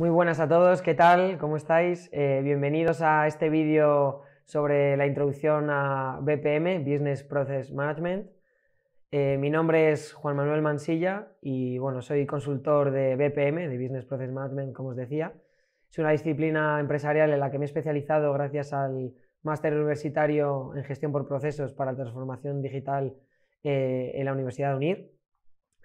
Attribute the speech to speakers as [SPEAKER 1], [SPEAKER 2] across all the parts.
[SPEAKER 1] Muy buenas a todos, ¿qué tal? ¿Cómo estáis? Eh, bienvenidos a este vídeo sobre la introducción a BPM, Business Process Management. Eh, mi nombre es Juan Manuel Mansilla y bueno, soy consultor de BPM, de Business Process Management, como os decía. Es una disciplina empresarial en la que me he especializado gracias al máster universitario en gestión por procesos para la transformación digital eh, en la Universidad de UNIR.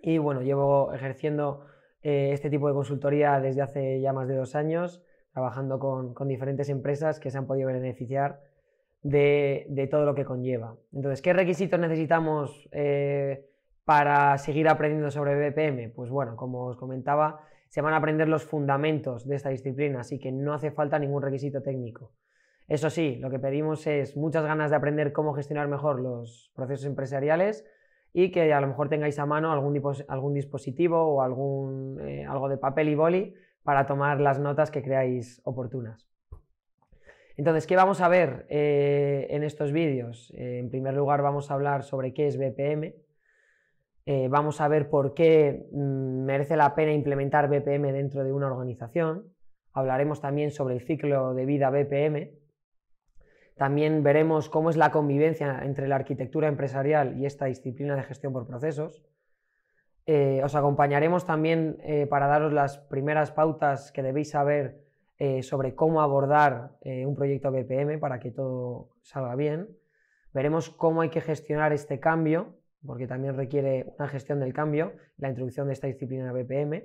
[SPEAKER 1] Y bueno, llevo ejerciendo eh, este tipo de consultoría desde hace ya más de dos años, trabajando con, diferentes empresas que se han podido beneficiar de, todo lo que conlleva. Entonces, ¿qué requisitos necesitamos eh, para seguir aprendiendo sobre BPM? Pues bueno, como os comentaba, se van a aprender los fundamentos de esta disciplina, así que no hace falta ningún requisito técnico. Eso sí, lo que pedimos es muchas ganas de aprender cómo gestionar mejor los procesos empresariales, y que a lo mejor tengáis a mano algún, dispositivo o eh, algo de papel y boli para tomar las notas que creáis oportunas. Entonces, ¿qué vamos a ver eh, en estos vídeos? Eh, en primer lugar, vamos a hablar sobre qué es BPM. vamos a ver por qué mm, merece la pena implementar BPM dentro de una organización. Hablaremos también sobre el ciclo de vida BPM, también veremos cómo es la convivencia entre la arquitectura empresarial y esta disciplina de gestión por procesos. Eh, os acompañaremos también eh, para daros las primeras pautas que debéis saber eh, sobre cómo abordar un proyecto BPM para que todo salga bien. Veremos cómo hay que gestionar este cambio, porque también requiere una gestión del cambio, la introducción de esta disciplina BPM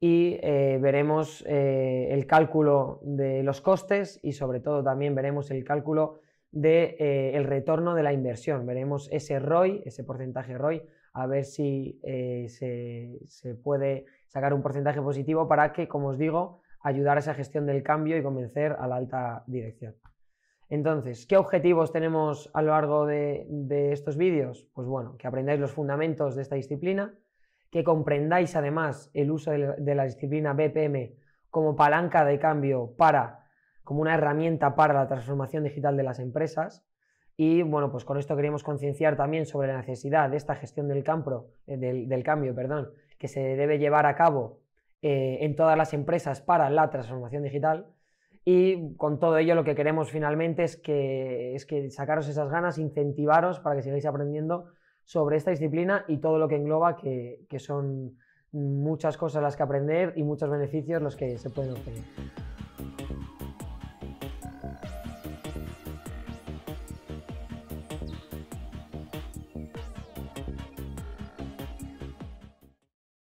[SPEAKER 1] y eh, veremos eh, el cálculo de los costes y sobre todo también veremos el cálculo del de, eh, el retorno de la inversión. Veremos ese ROI, ese porcentaje ROI, a ver si se, puede sacar un porcentaje positivo para que, como os digo, ayudar a esa gestión del cambio y convencer a la alta dirección. Entonces, ¿qué objetivos tenemos a lo largo de, de estos vídeos? Pues bueno, que aprendáis los fundamentos de esta disciplina, que comprendáis además el uso de la disciplina BPM como palanca de cambio para, como una herramienta para la transformación digital de las empresas. Y bueno, pues con esto queremos concienciar también sobre la necesidad de esta gestión del, eh, cambio perdón, que se debe llevar a cabo eh, en todas las empresas para la transformación digital. Y con todo ello lo que queremos finalmente es que, es que sacaros esas ganas, incentivaros para que sigáis aprendiendo sobre esta disciplina y todo lo que engloba, que, que son muchas cosas las que aprender y muchos beneficios los que se pueden obtener.